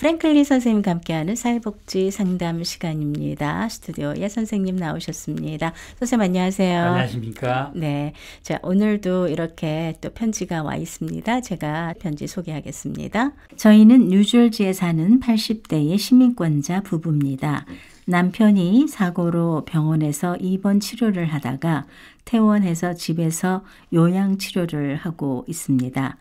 프랭클린 선생님과 함께하는 사회복지 상담 시간입니다. 스튜디오에 선생님 나오셨습니다. 선생님 안녕하세요. 안녕하십니까? 네. 자, 오늘도 이렇게 또 편지가 와 있습니다. 제가 편지 소개하겠습니다. 저희는 뉴저지에 사는 80대의 시민권자 부부입니다. 남편이 사고로 병원에서 입원 치료를 하다가 퇴원해서 집에서 요양 치료를 하고 있습니다.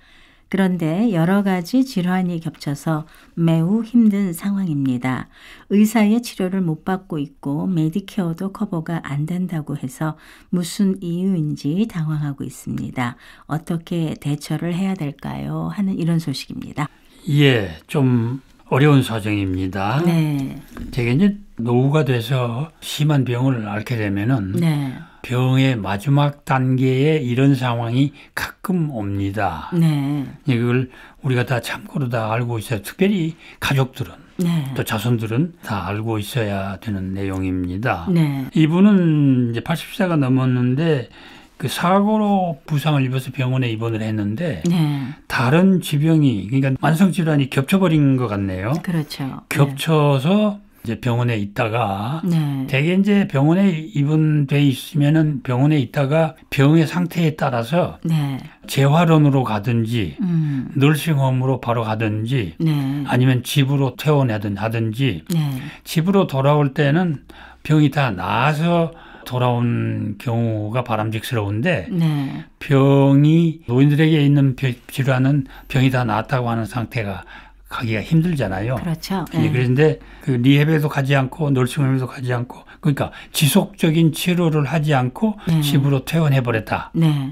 그런데 여러 가지 질환이 겹쳐서 매우 힘든 상황입니다. 의사의 치료를 못 받고 있고 메디케어도 커버가 안 된다고 해서 무슨 이유인지 당황하고 있습니다. 어떻게 대처를 해야 될까요? 하는 이런 소식입니다. 예, 좀 어려운 사정입니다. 네. 되게 이제 노후가 돼서 심한 병을 앓게 되면은 네. 병의 마지막 단계에 이런 상황이 가끔 옵니다. 네. 이걸 예, 우리가 다 참고로 다 알고 있어요. 특별히 가족들은 네. 또 자손들은 다 알고 있어야 되는 내용입니다. 네. 이분은 이제 80세가 넘었는데 그 사고로 부상을 입어서 병원에 입원을 했는데 네. 다른 지병이 그러니까 만성 질환이 겹쳐버린 것 같네요. 그렇죠. 네. 겹쳐서 이제 병원에 있다가 네. 대개 이제 병원에 입원돼 있으면은 병원에 있다가 병의 상태에 따라서 네. 재활원으로 가든지 음. 널싱홈으로 바로 가든지 네. 아니면 집으로 퇴원하든 하든지 네. 집으로 돌아올 때는 병이 다 나아서 돌아온 경우가 바람직스러운데 네. 병이 노인들에게 있는 질환은 병이 다 나았다고 하는 상태가 가기가 힘들잖아요. 그렇죠. 예, 예. 그런데 그 리헵에도 가지 않고 놀이공원에도 가지 않고 그러니까 지속적인 치료를 하지 않고 네. 집으로 퇴원해 버렸다. 네.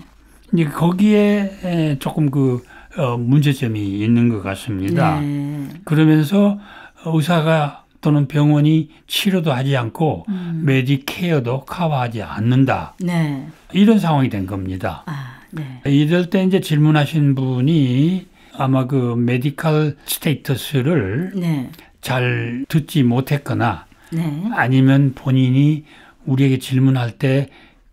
이제 거기에 조금 그 어, 문제점이 있는 것 같습니다. 네. 그러면서 의사가 또는 병원이 치료도 하지 않고 음. 메디케어도 커버하지 않는다. 네. 이런 상황이 된 겁니다. 아, 네. 이럴 때 이제 질문하신 분이 아마 그 메디컬 스테이터스를 네. 잘 듣지 못했거나 네. 아니면 본인이 우리에게 질문할 때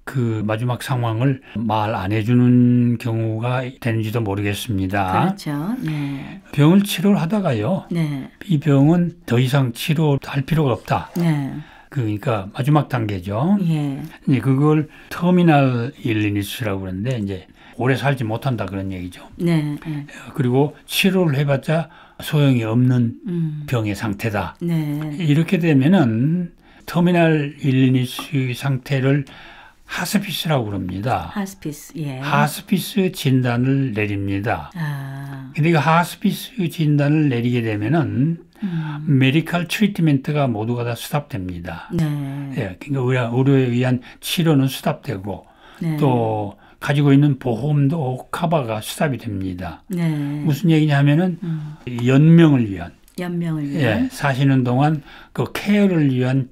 그 마지막 상황을 말 안 해주는 경우가 되는지도 모르겠습니다. 그렇죠. 네. 병을 치료를 하다가요. 네. 이 병은 더 이상 치료할 필요가 없다. 네. 그러니까 마지막 단계죠. 예. 이제 그걸 터미널 일리니스라고 그러는데 이제 오래 살지 못한다 그런 얘기죠. 네. 네. 어, 그리고 치료를 해봤자 소용이 없는 음. 병의 상태다. 네. 이렇게 되면은 터미널 일리니스 상태를 하스피스라고 그럽니다. 하스피스, 예. 하스피스 진단을 내립니다. 아. 근데 이 그 하스피스 진단을 내리게 되면은 음. 메디컬 트리트먼트가 모두가 다 수답됩니다. 네. 예, 그러니까 의료에 의한 치료는 수답되고 네. 또 가지고 있는 보험도 커버가 수답이 됩니다. 네. 무슨 얘기냐 하면은 음. 연명을 위한 연명을 예, 위한 예, 사시는 동안 그 케어를 위한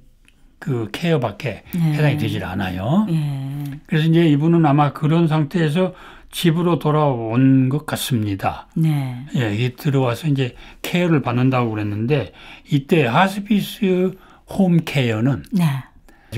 그 케어밖에 네. 해당이 되질 않아요. 네. 그래서 이제 이분은 아마 그런 상태에서 집으로 돌아온 것 같습니다. 네. 예, 들어와서 이제 케어를 받는다고 그랬는데 이때 하스피스 홈 케어는 네.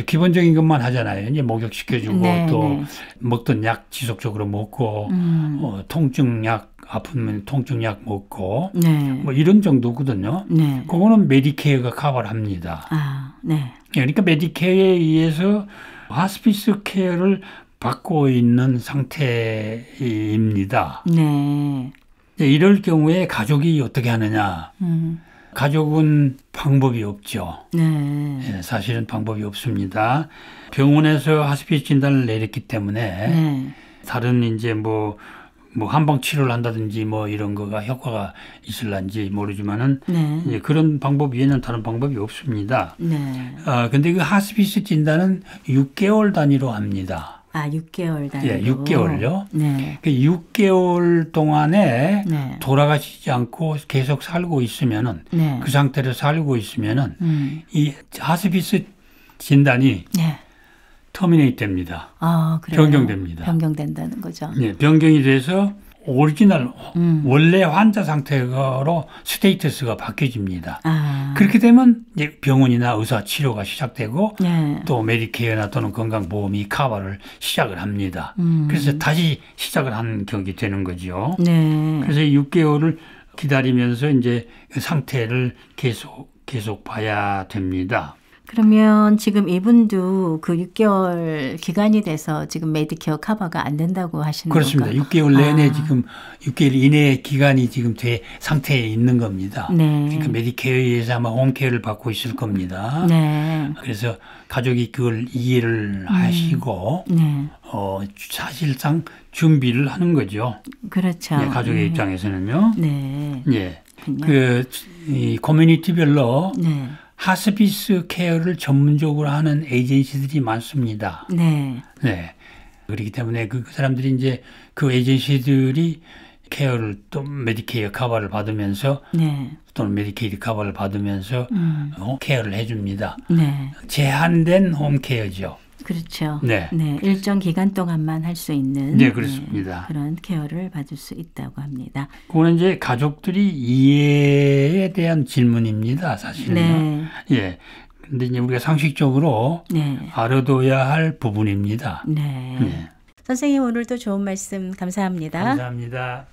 기본적인 것만 하잖아요. 이제 목욕시켜주고 네, 또 네. 먹던 약 지속적으로 먹고 음. 어, 통증약 아프면 통증약 먹고 네. 뭐 이런 정도거든요. 네. 그거는 메디케어가 커버를 합니다. 아, 네. 예, 그러니까 메디케어에 의해서 하스피스 케어를 받고 있는 상태입니다. 네. 이럴 경우에 가족이 어떻게 하느냐. 음. 가족은 방법이 없죠. 네. 예, 사실은 방법이 없습니다. 병원에서 하스피 진단을 내렸기 때문에 네. 다른 이제 뭐, 뭐 한방 치료를 한다든지 뭐 이런 거가 효과가 있을란지 모르지만은 네. 예, 그런 방법 외에는 다른 방법이 없습니다. 네. 아, 근데 그 하스피스 진단은 6개월 단위로 합니다. 아, 6개월 단위 예, 6개월요. 네. 그 6개월 동안에 네. 돌아가시지 않고 계속 살고 있으면은 네. 그 상태로 살고 있으면은 음. 이 하스피스 진단이 네. 터미네이트 됩니다. 아, 변경됩니다. 변경된다는 거죠. 네, 변경이 돼서 오리지널 음. 원래 환자 상태로 스테이트스가 바뀌어집니다. 아. 그렇게 되면 이제 병원이나 의사 치료가 시작되고 예. 또 메디케어나 또는 건강보험이 카바를 시작을 합니다. 음. 그래서 다시 시작을 한 경기 되는 거죠 네. 그래서 6개월을 기다리면서 이제 상태를 계속 계속 봐야 됩니다. 그러면 지금 이분도 그 6개월 기간이 돼서 지금 메디케어 커버가 안 된다고 하시는 그렇습니다. 건가? 6개월 내내 아. 지금 6개월 이내 기간이 지금 돼 상태에 있는 겁니다. 네. 그러니까 메디케어에서 아마 홈케어를 받고 있을 겁니다. 네. 그래서 가족이 그걸 이해를 음. 하시고 네. 어, 사실상 준비를 하는 거죠. 그렇죠. 예, 가족의 네. 입장에서는요. 네. 예. 그 그, 이 커뮤니티별로 네. 하스피스 케어를 전문적으로 하는 에이전시들이 많습니다. 네. 네. 그렇기 때문에 그, 그 사람들이 이제 그 에이전시들이 케어를 또 메디케이어 커버를 받으면서 네. 또는 메디케이드 커버를 받으면서 음. 어, 케어를 해줍니다. 네. 제한된 홈케어죠. 그렇죠. 네. 네. 일정 기간 동안만 할 수 있는 네, 그렇습니다. 네, 그런 케어를 받을 수 있다고 합니다. 그거는 이제 가족들이 이해에 대한 질문입니다. 사실은. 네. 예. 근데 이제 우리가 상식적으로 네. 알아둬야 할 부분입니다. 네. 네. 선생님 오늘도 좋은 말씀 감사합니다. 감사합니다.